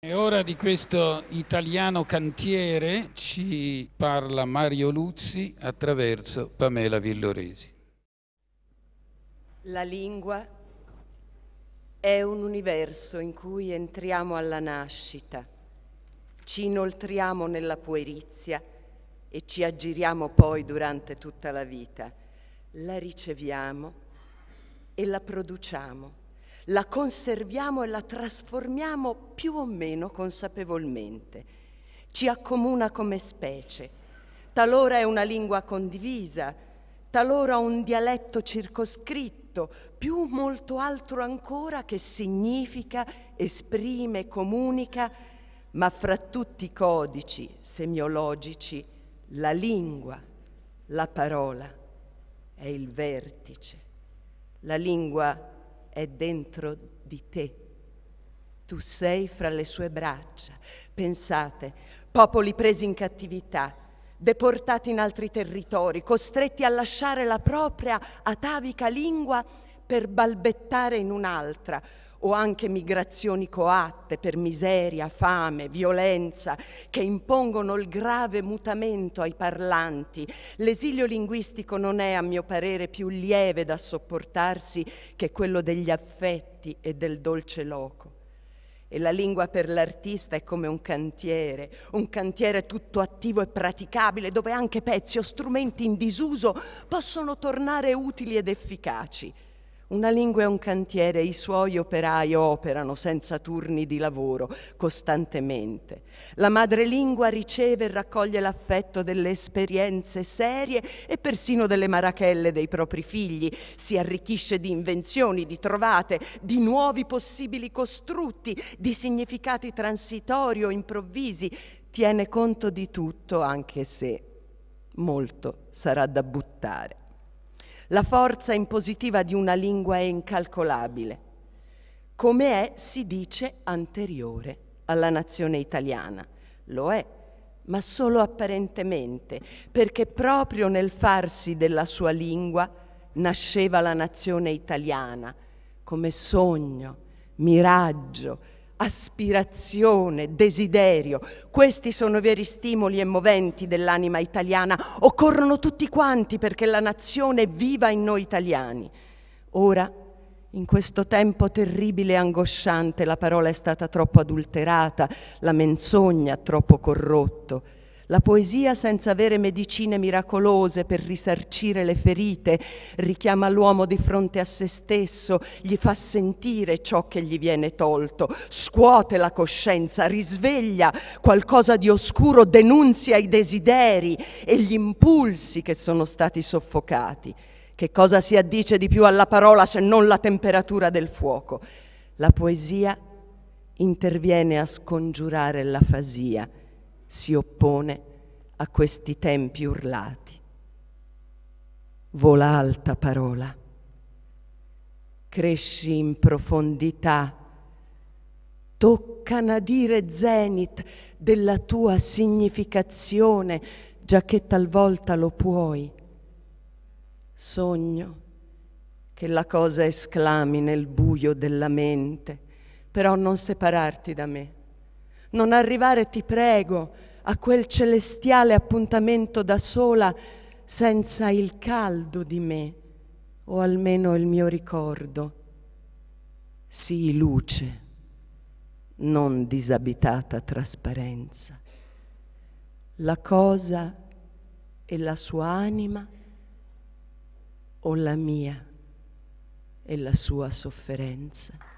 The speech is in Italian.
E ora di questo italiano cantiere ci parla Mario Luzzi attraverso Pamela Villoresi. La lingua è un universo in cui entriamo alla nascita, ci inoltriamo nella puerizia e ci aggiriamo poi durante tutta la vita. La riceviamo e la produciamo la conserviamo e la trasformiamo più o meno consapevolmente. Ci accomuna come specie. Talora è una lingua condivisa, talora un dialetto circoscritto, più molto altro ancora che significa, esprime, comunica, ma fra tutti i codici semiologici la lingua, la parola è il vertice. La lingua è dentro di te. Tu sei fra le sue braccia. Pensate, popoli presi in cattività, deportati in altri territori, costretti a lasciare la propria atavica lingua per balbettare in un'altra, o anche migrazioni coatte per miseria, fame, violenza, che impongono il grave mutamento ai parlanti. L'esilio linguistico non è, a mio parere, più lieve da sopportarsi che quello degli affetti e del dolce loco. E la lingua per l'artista è come un cantiere, un cantiere tutto attivo e praticabile, dove anche pezzi o strumenti in disuso possono tornare utili ed efficaci. Una lingua è un cantiere, i suoi operai operano senza turni di lavoro, costantemente. La madrelingua riceve e raccoglie l'affetto delle esperienze serie e persino delle marachelle dei propri figli, si arricchisce di invenzioni, di trovate, di nuovi possibili costrutti, di significati transitori o improvvisi, tiene conto di tutto anche se molto sarà da buttare. La forza impositiva di una lingua è incalcolabile. Come è, si dice, anteriore alla nazione italiana. Lo è, ma solo apparentemente, perché proprio nel farsi della sua lingua nasceva la nazione italiana, come sogno, miraggio, aspirazione, desiderio. Questi sono veri stimoli e moventi dell'anima italiana. Occorrono tutti quanti perché la nazione viva in noi italiani. Ora, in questo tempo terribile e angosciante, la parola è stata troppo adulterata, la menzogna troppo corrotto la poesia, senza avere medicine miracolose per risarcire le ferite, richiama l'uomo di fronte a se stesso, gli fa sentire ciò che gli viene tolto, scuote la coscienza, risveglia qualcosa di oscuro, denunzia i desideri e gli impulsi che sono stati soffocati. Che cosa si addice di più alla parola se non la temperatura del fuoco? La poesia interviene a scongiurare l'afasia si oppone a questi tempi urlati. Vola alta parola, cresci in profondità, tocca nadire zenit della tua significazione, già che talvolta lo puoi. Sogno che la cosa esclami nel buio della mente, però non separarti da me non arrivare, ti prego, a quel celestiale appuntamento da sola senza il caldo di me, o almeno il mio ricordo. Sii luce, non disabitata trasparenza. La cosa e la sua anima o la mia e la sua sofferenza.